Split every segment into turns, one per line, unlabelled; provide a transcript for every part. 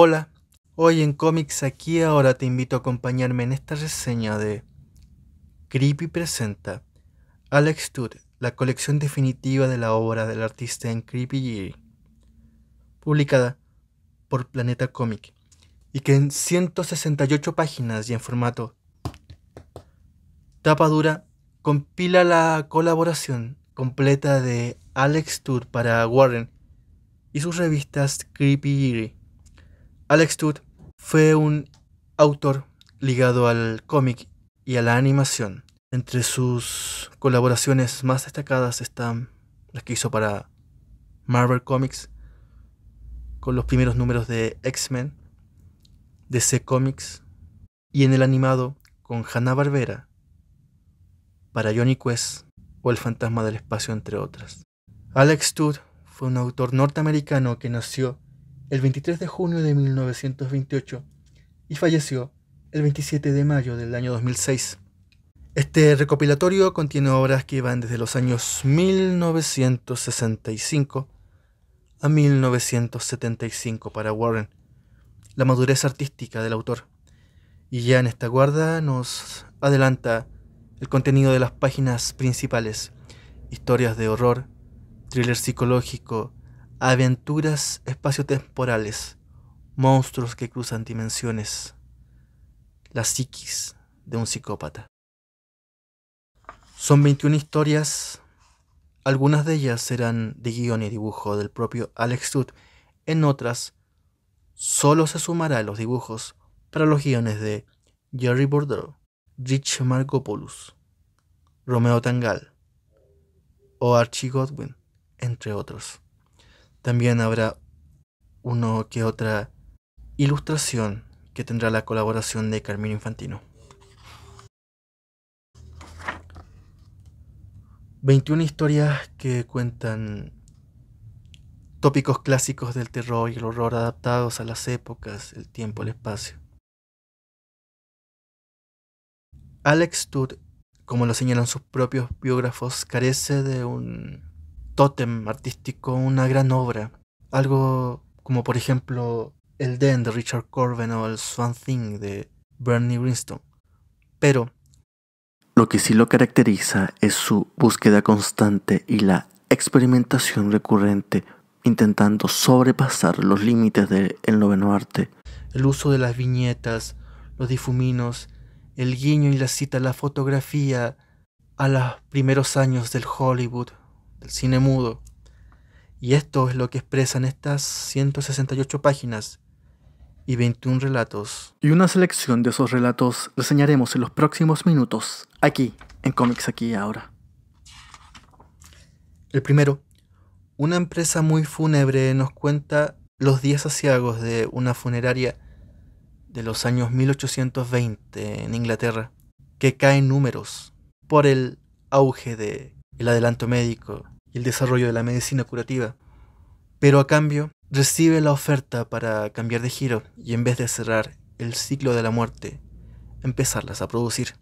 Hola, hoy en Comics Aquí ahora te invito a acompañarme en esta reseña de Creepy presenta Alex tour la colección definitiva de la obra del artista en Creepy publicada por Planeta Comic, y que en 168 páginas y en formato tapa dura compila la colaboración completa de Alex tour para Warren y sus revistas Creepy Eerie Alex Tood fue un autor ligado al cómic y a la animación. Entre sus colaboraciones más destacadas están las que hizo para Marvel Comics, con los primeros números de X-Men, DC Comics, y en el animado con Hanna-Barbera, para Johnny Quest o El Fantasma del Espacio, entre otras. Alex Toth fue un autor norteamericano que nació el 23 de junio de 1928 y falleció el 27 de mayo del año 2006. Este recopilatorio contiene obras que van desde los años 1965 a 1975 para Warren, la madurez artística del autor. Y ya en esta guarda nos adelanta el contenido de las páginas principales, historias de horror, thriller psicológico, aventuras espaciotemporales, monstruos que cruzan dimensiones, la psiquis de un psicópata. Son 21 historias, algunas de ellas serán de guión y dibujo del propio Alex Wood, en otras solo se sumará los dibujos para los guiones de Jerry Bordeaux, Rich Markopoulos, Romeo Tangal o Archie Godwin, entre otros. También habrá uno que otra ilustración que tendrá la colaboración de Carmino Infantino. 21 historias que cuentan tópicos clásicos del terror y el horror adaptados a las épocas, el tiempo, el espacio. Alex Todd, como lo señalan sus propios biógrafos, carece de un tótem artístico, una gran obra. Algo como por ejemplo El Den de Richard Corben o El Swan Thing de Bernie Brinston. Pero... Lo que sí lo caracteriza es su búsqueda constante y la experimentación recurrente, intentando sobrepasar los límites del noveno arte. El uso de las viñetas, los difuminos, el guiño y la cita a la fotografía a los primeros años del Hollywood del cine mudo. Y esto es lo que expresan estas 168 páginas y 21 relatos. Y una selección de esos relatos reseñaremos en los próximos minutos, aquí, en Comics Aquí y Ahora. El primero, una empresa muy fúnebre nos cuenta los días asiagos de una funeraria de los años 1820 en Inglaterra, que caen números por el auge de el adelanto médico y el desarrollo de la medicina curativa, pero a cambio recibe la oferta para cambiar de giro y en vez de cerrar el ciclo de la muerte, empezarlas a producir.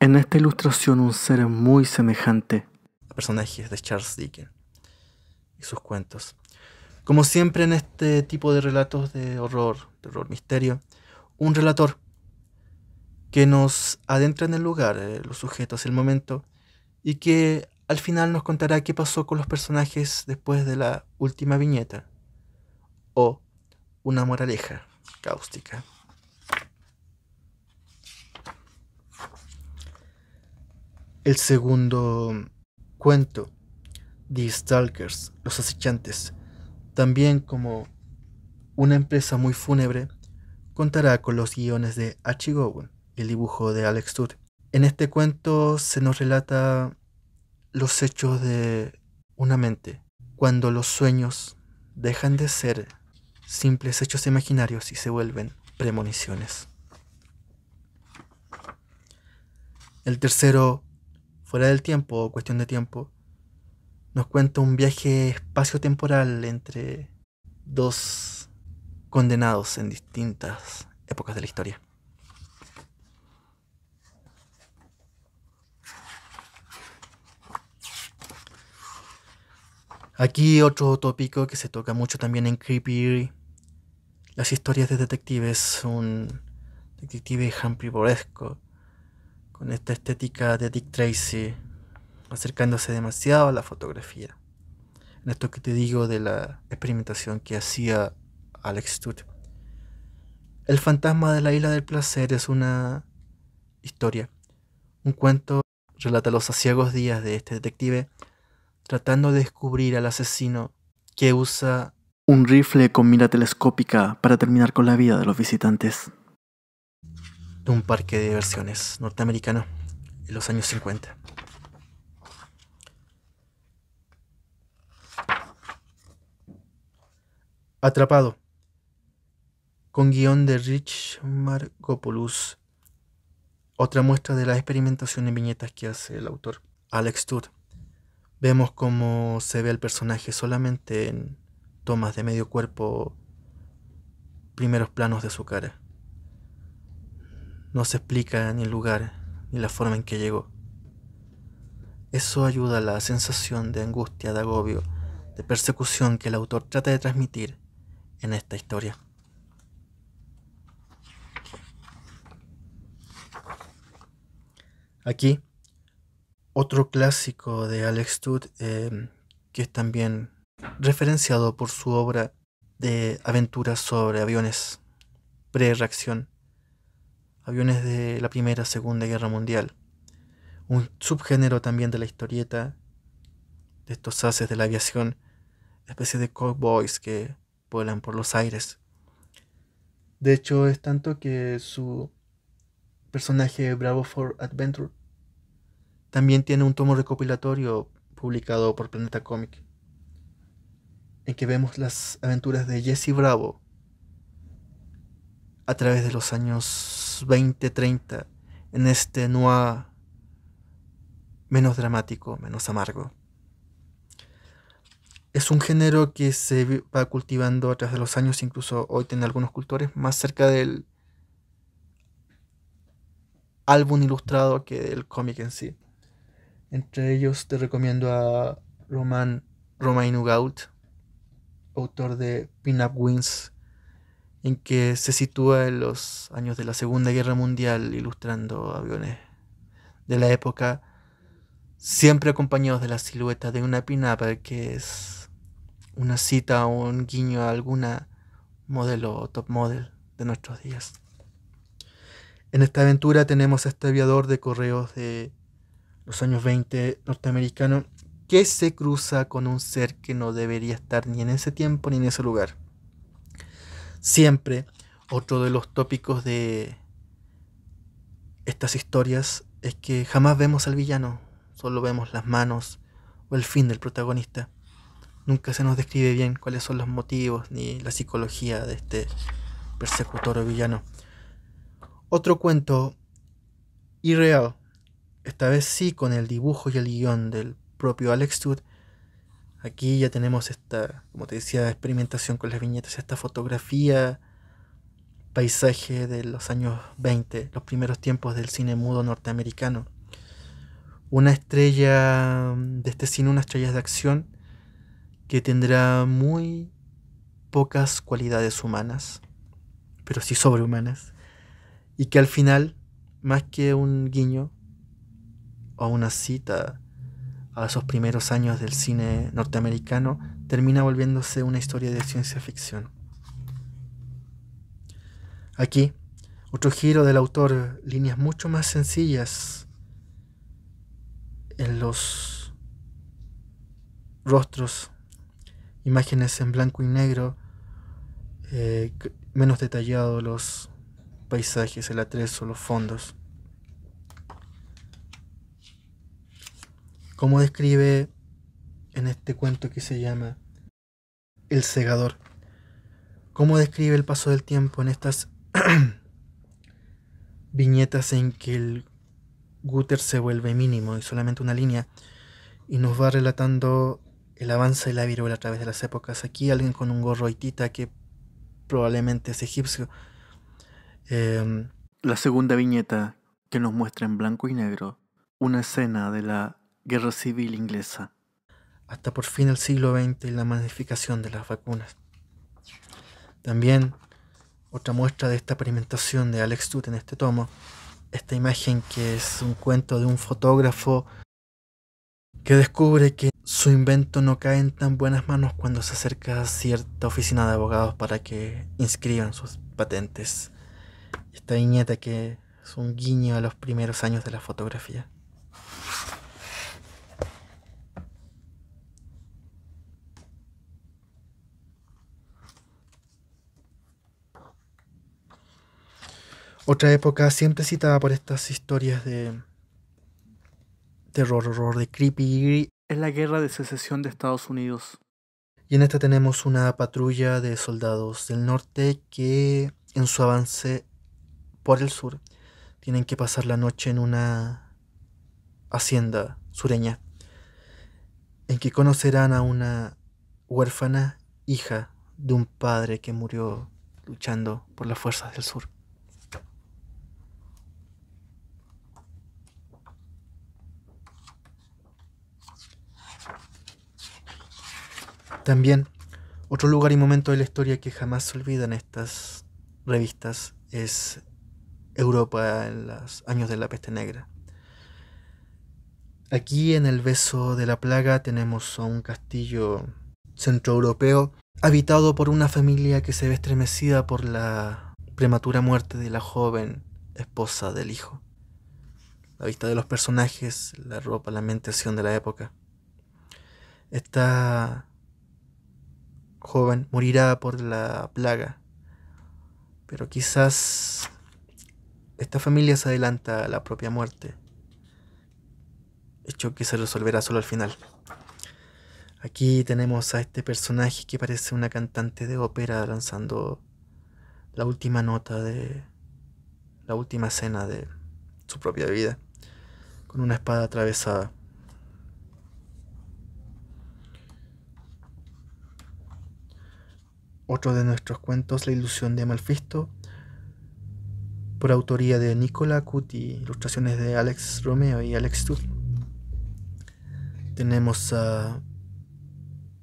En esta ilustración un ser muy semejante a personajes de Charles Dickens y sus cuentos. Como siempre en este tipo de relatos de horror, de horror misterio, un relator que nos adentra en el lugar, eh, los sujetos, el momento, y que al final nos contará qué pasó con los personajes después de la última viñeta, o una moraleja cáustica. El segundo cuento, The Stalkers, Los Acechantes, también como una empresa muy fúnebre, contará con los guiones de H el dibujo de Alex Tour. En este cuento se nos relata los hechos de una mente, cuando los sueños dejan de ser simples hechos imaginarios y se vuelven premoniciones. El tercero, fuera del tiempo o cuestión de tiempo, nos cuenta un viaje espacio-temporal entre dos condenados en distintas épocas de la historia. Aquí otro tópico que se toca mucho también en Creepy, las historias de detectives, un detective Humphrey con esta estética de Dick Tracy, acercándose demasiado a la fotografía. En esto que te digo de la experimentación que hacía Alex Stutt. El fantasma de la isla del placer es una historia, un cuento relata los aciagos días de este detective tratando de descubrir al asesino que usa un rifle con mira telescópica para terminar con la vida de los visitantes. De un parque de diversiones norteamericano en los años 50. Atrapado. Con guión de Rich Margopoulos. Otra muestra de la experimentación en viñetas que hace el autor, Alex Tour. Vemos cómo se ve al personaje solamente en tomas de medio cuerpo, primeros planos de su cara. No se explica ni el lugar ni la forma en que llegó. Eso ayuda a la sensación de angustia, de agobio, de persecución que el autor trata de transmitir en esta historia. Aquí otro clásico de Alex Todd, em, que es también referenciado por su obra de aventuras sobre aviones pre-reacción, aviones de la Primera Segunda Guerra Mundial, un subgénero también de la historieta, de estos haces de la aviación, especie de cowboys que vuelan por los aires. De hecho, es tanto que su personaje Bravo for Adventure también tiene un tomo recopilatorio publicado por Planeta Comic, en que vemos las aventuras de Jesse Bravo a través de los años 20, 30, en este noir menos dramático, menos amargo. Es un género que se va cultivando a través de los años, incluso hoy tiene algunos cultores más cerca del álbum ilustrado que del cómic en sí. Entre ellos te recomiendo a Roman Romain Gaut, autor de Pin Up Wings, en que se sitúa en los años de la Segunda Guerra Mundial ilustrando aviones de la época, siempre acompañados de la silueta de una pinapa que es una cita o un guiño a alguna modelo o top model de nuestros días. En esta aventura tenemos a este aviador de correos de los años 20 norteamericano, que se cruza con un ser que no debería estar ni en ese tiempo ni en ese lugar. Siempre, otro de los tópicos de estas historias es que jamás vemos al villano, solo vemos las manos o el fin del protagonista. Nunca se nos describe bien cuáles son los motivos ni la psicología de este persecutor o villano. Otro cuento irreal esta vez sí con el dibujo y el guión del propio Alex Aquí ya tenemos esta, como te decía, experimentación con las viñetas, esta fotografía, paisaje de los años 20, los primeros tiempos del cine mudo norteamericano. Una estrella de este cine, una estrella de acción que tendrá muy pocas cualidades humanas, pero sí sobrehumanas, y que al final, más que un guiño, a una cita a esos primeros años del cine norteamericano, termina volviéndose una historia de ciencia ficción. Aquí, otro giro del autor, líneas mucho más sencillas en los rostros, imágenes en blanco y negro, eh, menos detallados los paisajes, el atrezo, los fondos. ¿Cómo describe en este cuento que se llama El segador. Cómo describe el paso del tiempo en estas viñetas en que el Guter se vuelve mínimo y solamente una línea y nos va relatando el avance de la viruela a través de las épocas. Aquí alguien con un gorro tita que probablemente es egipcio. Em, la segunda viñeta que nos muestra en blanco y negro una escena de la guerra civil inglesa. Hasta por fin el siglo XX y la magnificación de las vacunas. También otra muestra de esta experimentación de Alex Tut en este tomo, esta imagen que es un cuento de un fotógrafo que descubre que su invento no cae en tan buenas manos cuando se acerca a cierta oficina de abogados para que inscriban sus patentes. Esta viñeta que es un guiño a los primeros años de la fotografía. Otra época siempre citada por estas historias de terror, horror, de creepy. Es la guerra de secesión de Estados Unidos. Y en esta tenemos una patrulla de soldados del norte que en su avance por el sur tienen que pasar la noche en una hacienda sureña en que conocerán a una huérfana hija de un padre que murió luchando por las fuerzas del sur. También, otro lugar y momento de la historia que jamás se olvidan en estas revistas es Europa en los años de la peste negra. Aquí en el beso de la plaga tenemos a un castillo centroeuropeo habitado por una familia que se ve estremecida por la prematura muerte de la joven esposa del hijo. La vista de los personajes, la ropa, la mentación de la época. Está joven morirá por la plaga. Pero quizás esta familia se adelanta a la propia muerte, hecho que se resolverá solo al final. Aquí tenemos a este personaje que parece una cantante de ópera lanzando la última nota de la última escena de su propia vida, con una espada atravesada. Otro de nuestros cuentos, La ilusión de Malfisto, por autoría de Nicola Cuti, ilustraciones de Alex Romeo y Alex Tur. Tenemos a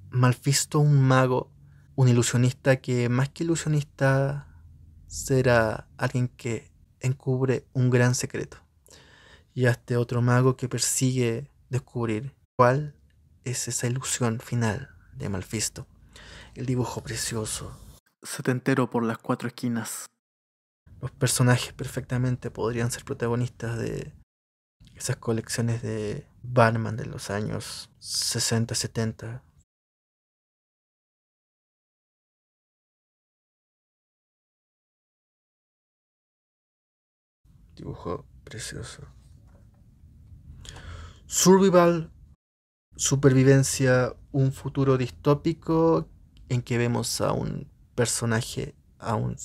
Malfisto, un mago, un ilusionista que más que ilusionista será alguien que encubre un gran secreto. Y a este otro mago que persigue descubrir cuál es esa ilusión final de Malfisto el dibujo precioso. Setentero por las cuatro esquinas. Los personajes perfectamente podrían ser protagonistas de esas colecciones de Batman de los años 60, 70. Dibujo precioso. Survival, supervivencia, un futuro distópico en que vemos a un personaje, a un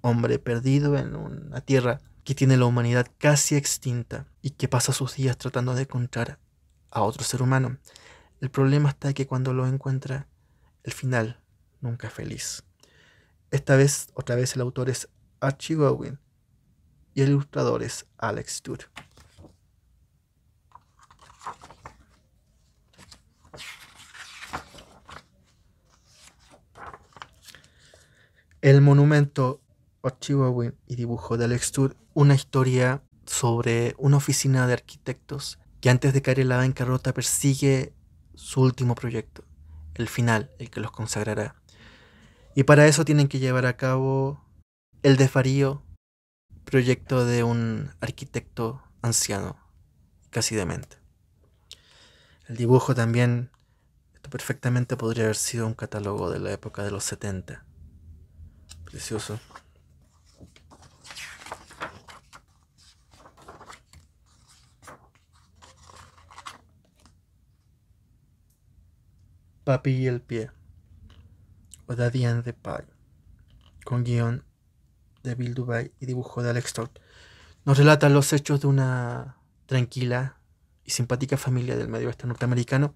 hombre perdido en una tierra que tiene la humanidad casi extinta y que pasa sus días tratando de encontrar a otro ser humano. El problema está que cuando lo encuentra, el final nunca es feliz. Esta vez, otra vez, el autor es Archie Gowen y el ilustrador es Alex Tour. El monumento, archivo Win y dibujo de Alex Tour, una historia sobre una oficina de arquitectos que antes de caer en la bancarrota persigue su último proyecto, el final, el que los consagrará. Y para eso tienen que llevar a cabo el Farío, proyecto de un arquitecto anciano, casi demente. El dibujo también, esto perfectamente podría haber sido un catálogo de la época de los 70 Precioso. Papi y el pie. O Dadian de Pai. Con guión de Bill Dubai y dibujo de Alex Todd. Nos relata los hechos de una tranquila y simpática familia del medio oeste norteamericano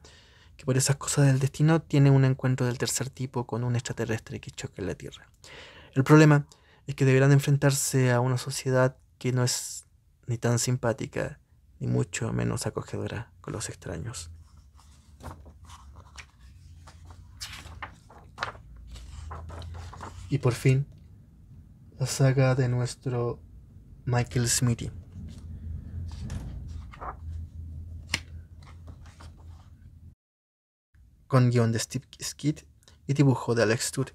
que por esas cosas del destino tiene un encuentro del tercer tipo con un extraterrestre que choca en la Tierra. El problema es que deberán enfrentarse a una sociedad que no es ni tan simpática, ni mucho menos acogedora con los extraños. Y por fin, la saga de nuestro Michael Smithy. Con guión de Steve Skid y dibujo de Alex Tour.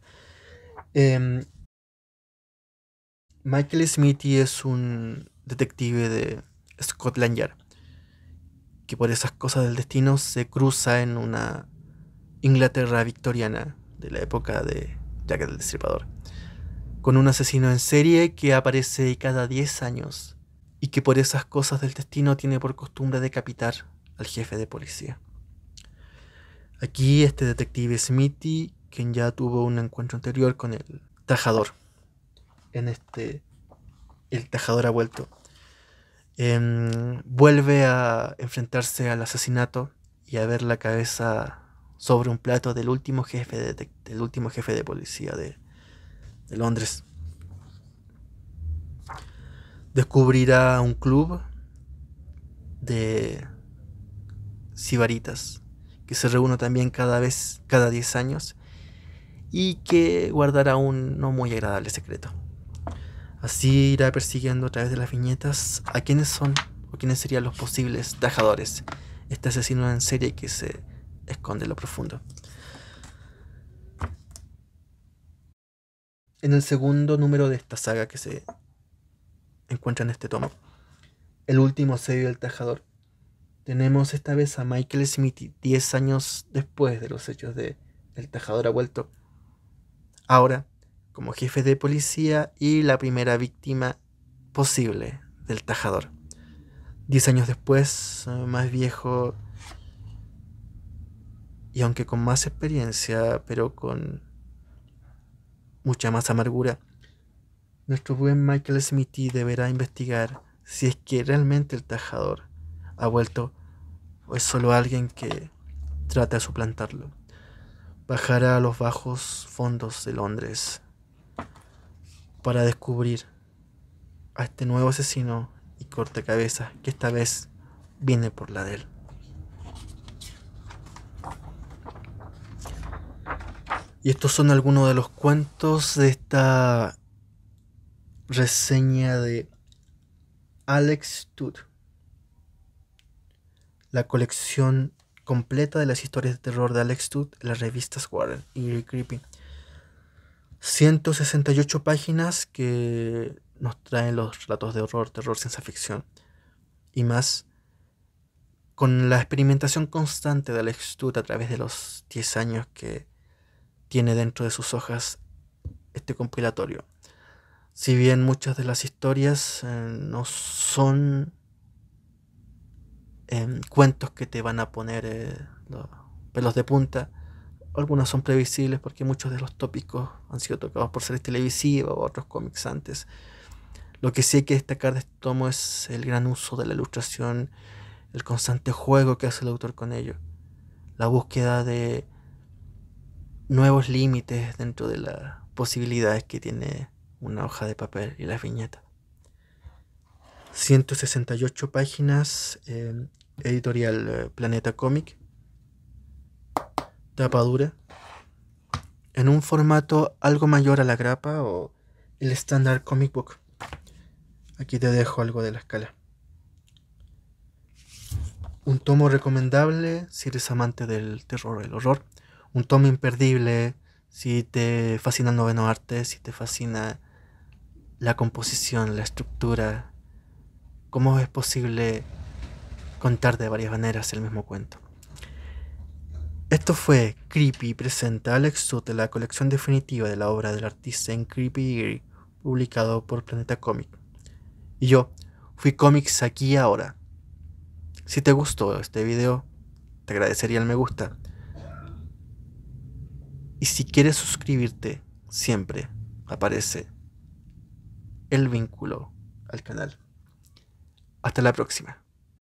Michael Smithy es un detective de Scotland Yard que por esas cosas del destino se cruza en una Inglaterra victoriana de la época de Jack el Destripador, con un asesino en serie que aparece cada 10 años y que por esas cosas del destino tiene por costumbre decapitar al jefe de policía. Aquí este detective Smithy, quien ya tuvo un encuentro anterior con el tajador, en este El Tajador ha vuelto. Em, vuelve a enfrentarse al asesinato y a ver la cabeza sobre un plato del último jefe de, último jefe de policía de, Londres. Descubrirá un club de sibaritas que se reúne también cada vez, cada 10 años y que guardará un no muy agradable secreto. Así irá persiguiendo a través de las viñetas a quiénes son o quiénes serían los posibles tajadores. Este asesino en serie que se esconde en lo profundo. En el segundo número de esta saga que se encuentra en este tomo, el último sello del tajador, tenemos esta vez a Michael Smith 10 años después de los hechos de El Tajador ha vuelto. Ahora, como jefe de policía y la primera víctima posible del tajador. Diez años después, eh, más viejo y aunque con más experiencia, pero con mucha más amargura, nuestro buen Michael Smithy deberá investigar si es que realmente el tajador ha vuelto o es solo alguien que trata de suplantarlo. Bajará a los bajos fondos de Londres para descubrir a este nuevo asesino y cortacabezas que esta vez viene por la de él. Y estos son algunos de los cuentos de esta reseña de Alex Tut. La colección completa de las historias de terror de Alex Tut en las revistas Warren y Creepy. 168 páginas que nos traen los relatos de horror, terror, ciencia ficción y más con la experimentación constante de Alex lectura a través de los 10 años que tiene dentro de sus hojas este compilatorio. Si bien muchas de las historias eh, no son eh, cuentos que te van a poner eh, pelos de punta, algunas son previsibles porque muchos de los tópicos han sido tocados por series televisivas o otros cómics antes. Lo que sí hay que destacar de este tomo es el gran uso de la ilustración, el constante juego que hace el autor con ello, la búsqueda de nuevos límites dentro de las posibilidades que tiene una hoja de papel y las viñetas. 168 páginas, eh, editorial eh, Planeta Comic, tapadura en un formato algo mayor a la grapa o el estándar comic book. Aquí te dejo algo de la escala. Un tomo recomendable si eres amante del terror, o el horror. Un tomo imperdible si te fascina el noveno arte, si te fascina la composición, la estructura. ¿Cómo es posible contar de varias maneras el mismo cuento? Esto fue Creepy presenta Alex de la colección definitiva de la obra del artista en Creepy publicado por Planeta Comic. Y yo fui cómics aquí y ahora. Si te gustó este video, te agradecería el me gusta. Y si quieres suscribirte, siempre aparece el vínculo al canal. Hasta la próxima.